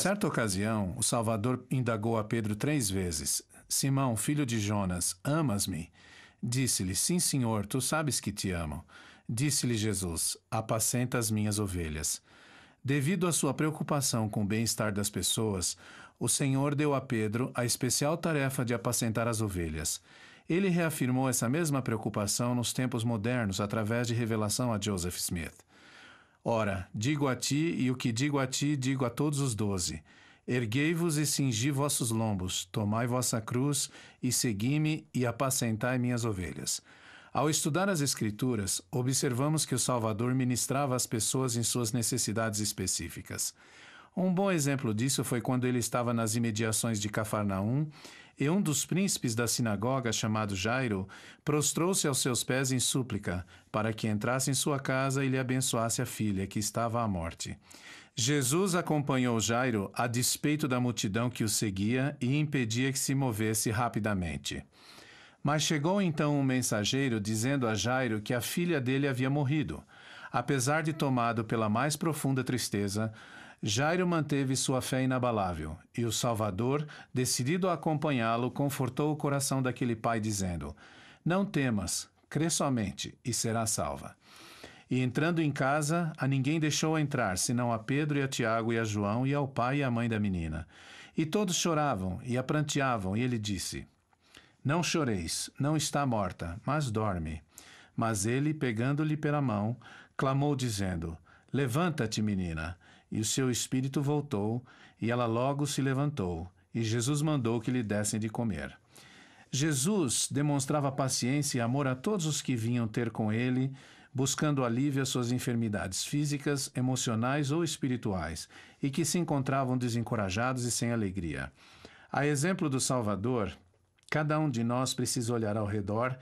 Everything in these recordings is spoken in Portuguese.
Certa ocasião, o Salvador indagou a Pedro três vezes: Simão, filho de Jonas, amas-me? Disse-lhe: Sim, senhor, tu sabes que te amo. Disse-lhe Jesus: Apacenta as minhas ovelhas. Devido à sua preocupação com o bem-estar das pessoas, o Senhor deu a Pedro a especial tarefa de apacentar as ovelhas. Ele reafirmou essa mesma preocupação nos tempos modernos através de revelação a Joseph Smith. Ora, digo a ti, e o que digo a ti, digo a todos os doze. Erguei-vos e cingi vossos lombos, tomai vossa cruz e segui-me e apacentai minhas ovelhas. Ao estudar as Escrituras, observamos que o Salvador ministrava às pessoas em suas necessidades específicas. Um bom exemplo disso foi quando ele estava nas imediações de Cafarnaum e um dos príncipes da sinagoga, chamado Jairo, prostrou-se aos seus pés em súplica para que entrasse em sua casa e lhe abençoasse a filha, que estava à morte. Jesus acompanhou Jairo a despeito da multidão que o seguia e impedia que se movesse rapidamente. Mas chegou então um mensageiro dizendo a Jairo que a filha dele havia morrido. Apesar de tomado pela mais profunda tristeza, Jairo manteve sua fé inabalável, e o Salvador, decidido a acompanhá-lo, confortou o coração daquele pai, dizendo: Não temas, crê somente e será salva. E entrando em casa, a ninguém deixou entrar, senão a Pedro e a Tiago e a João e ao pai e à mãe da menina. E todos choravam e a pranteavam, e ele disse: Não choreis, não está morta, mas dorme. Mas ele, pegando-lhe pela mão, clamou, dizendo: Levanta-te, menina. E o seu espírito voltou, e ela logo se levantou, e Jesus mandou que lhe dessem de comer. Jesus demonstrava paciência e amor a todos os que vinham ter com ele, buscando alívio às suas enfermidades físicas, emocionais ou espirituais, e que se encontravam desencorajados e sem alegria. A exemplo do Salvador, cada um de nós precisa olhar ao redor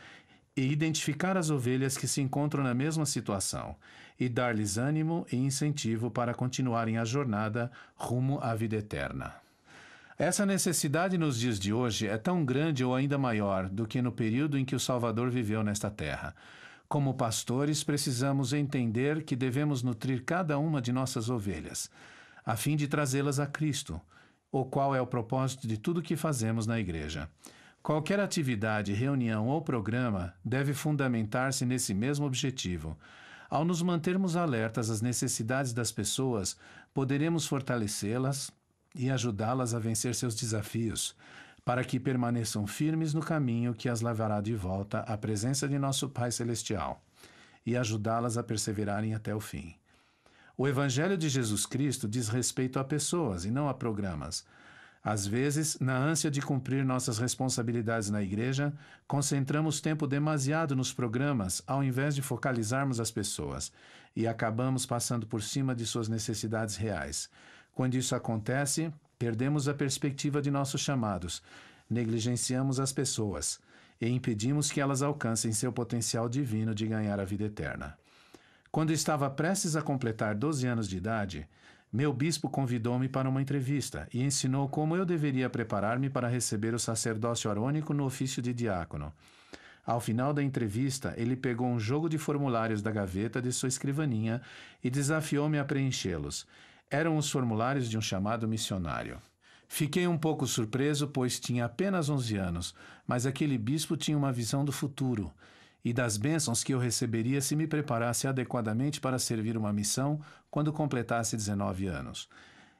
e identificar as ovelhas que se encontram na mesma situação e dar-lhes ânimo e incentivo para continuarem a jornada rumo à vida eterna. Essa necessidade nos dias de hoje é tão grande ou ainda maior do que no período em que o Salvador viveu nesta terra. Como pastores, precisamos entender que devemos nutrir cada uma de nossas ovelhas, a fim de trazê-las a Cristo, o qual é o propósito de tudo o que fazemos na igreja. Qualquer atividade, reunião ou programa deve fundamentar-se nesse mesmo objetivo. Ao nos mantermos alertas às necessidades das pessoas, poderemos fortalecê-las e ajudá-las a vencer seus desafios, para que permaneçam firmes no caminho que as levará de volta à presença de nosso Pai Celestial e ajudá-las a perseverarem até o fim. O Evangelho de Jesus Cristo diz respeito a pessoas e não a programas. Às vezes, na ânsia de cumprir nossas responsabilidades na igreja, concentramos tempo demasiado nos programas ao invés de focalizarmos as pessoas e acabamos passando por cima de suas necessidades reais. Quando isso acontece, perdemos a perspectiva de nossos chamados, negligenciamos as pessoas e impedimos que elas alcancem seu potencial divino de ganhar a vida eterna. Quando estava prestes a completar 12 anos de idade, meu bispo convidou-me para uma entrevista e ensinou como eu deveria preparar-me para receber o sacerdócio arônico no ofício de diácono. Ao final da entrevista, ele pegou um jogo de formulários da gaveta de sua escrivaninha e desafiou-me a preenchê-los. Eram os formulários de um chamado missionário. Fiquei um pouco surpreso, pois tinha apenas 11 anos, mas aquele bispo tinha uma visão do futuro e das bênçãos que eu receberia se me preparasse adequadamente para servir uma missão quando completasse 19 anos.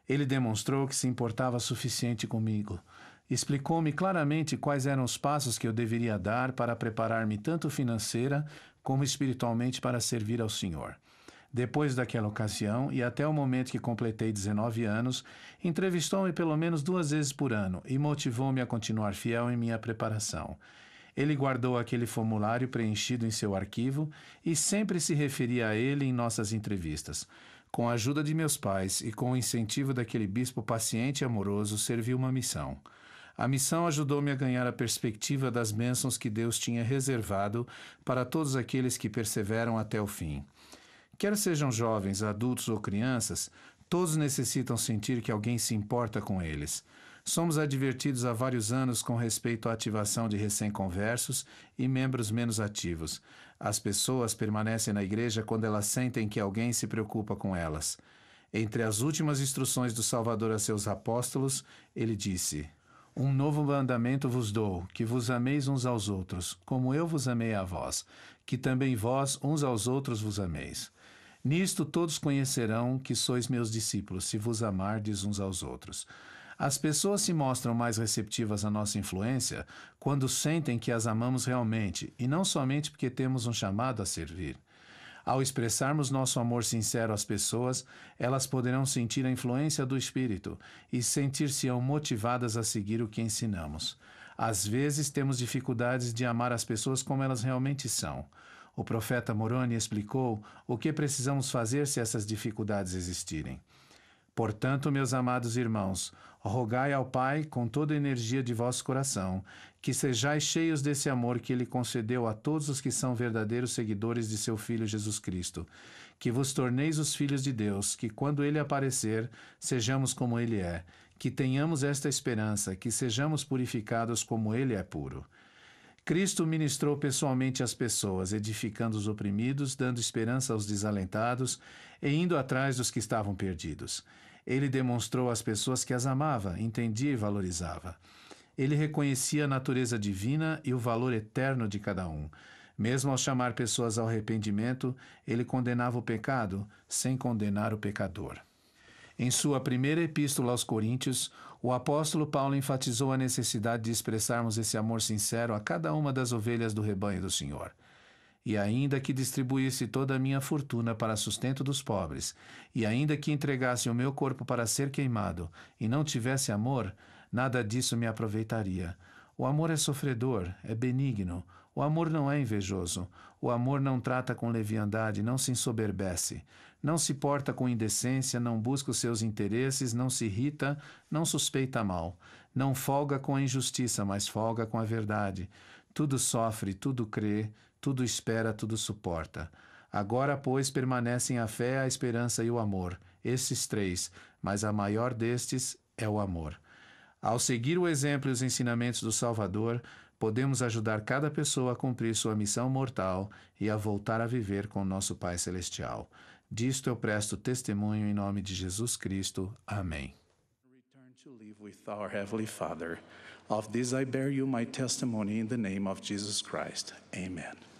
Ele demonstrou que se importava suficiente comigo. Explicou-me claramente quais eram os passos que eu deveria dar para preparar-me tanto financeira como espiritualmente para servir ao Senhor. Depois daquela ocasião e até o momento que completei 19 anos, entrevistou-me pelo menos duas vezes por ano e motivou-me a continuar fiel em minha preparação. Ele guardou aquele formulário preenchido em seu arquivo e sempre se referia a ele em nossas entrevistas. Com a ajuda de meus pais e com o incentivo daquele bispo paciente e amoroso, servi uma missão. A missão ajudou-me a ganhar a perspectiva das bênçãos que Deus tinha reservado para todos aqueles que perseveram até o fim. Quer sejam jovens, adultos ou crianças, todos necessitam sentir que alguém se importa com eles. Somos advertidos há vários anos com respeito à ativação de recém-conversos e membros menos ativos. As pessoas permanecem na igreja quando elas sentem que alguém se preocupa com elas. Entre as últimas instruções do Salvador a seus apóstolos, ele disse: um novo mandamento vos dou, que vos ameis uns aos outros, como eu vos amei a vós, que também vós uns aos outros vos ameis. Nisto todos conhecerão que sois meus discípulos, se vos amardes uns aos outros. As pessoas se mostram mais receptivas à nossa influência quando sentem que as amamos realmente e não somente porque temos um chamado a servir. Ao expressarmos nosso amor sincero às pessoas, elas poderão sentir a influência do Espírito e sentir-se-ão motivadas a seguir o que ensinamos. Às vezes temos dificuldades de amar as pessoas como elas realmente são. O profeta Moroni explicou o que precisamos fazer se essas dificuldades existirem. Portanto, meus amados irmãos, rogai ao Pai com toda a energia de vosso coração, que sejais cheios desse amor que ele concedeu a todos os que são verdadeiros seguidores de seu Filho Jesus Cristo, que vos torneis os filhos de Deus, que quando ele aparecer, sejamos como ele é, que tenhamos esta esperança, que sejamos purificados como ele é puro. Cristo ministrou pessoalmente às pessoas, edificando os oprimidos, dando esperança aos desalentados e indo atrás dos que estavam perdidos. Ele demonstrou às pessoas que as amava, entendia e valorizava. Ele reconhecia a natureza divina e o valor eterno de cada um. Mesmo ao chamar pessoas ao arrependimento, ele condenava o pecado sem condenar o pecador. Em sua primeira epístola aos Coríntios, o apóstolo Paulo enfatizou a necessidade de expressarmos esse amor sincero a cada uma das ovelhas do rebanho do Senhor. E ainda que distribuísse toda a minha fortuna para sustento dos pobres, e ainda que entregasse o meu corpo para ser queimado, e não tivesse amor, nada disso me aproveitaria. O amor é sofredor, é benigno. O amor não é invejoso. O amor não trata com leviandade, não se ensoberbece. Não se porta com indecência, não busca os seus interesses, não se irrita, não suspeita mal. Não folga com a injustiça, mas folga com a verdade. Tudo sofre, tudo crê, tudo espera, tudo suporta. Agora, pois, permanecem a fé, a esperança e o amor, esses três, mas a maior destes é o amor. Ao seguir o exemplo e os ensinamentos do Salvador, podemos ajudar cada pessoa a cumprir sua missão mortal e a voltar a viver com nosso Pai Celestial. Disto eu presto testemunho em nome de Jesus Cristo. Amém. To live with our heavenly Father, of this I bear you my testimony in the name of Jesus Christ. Amen.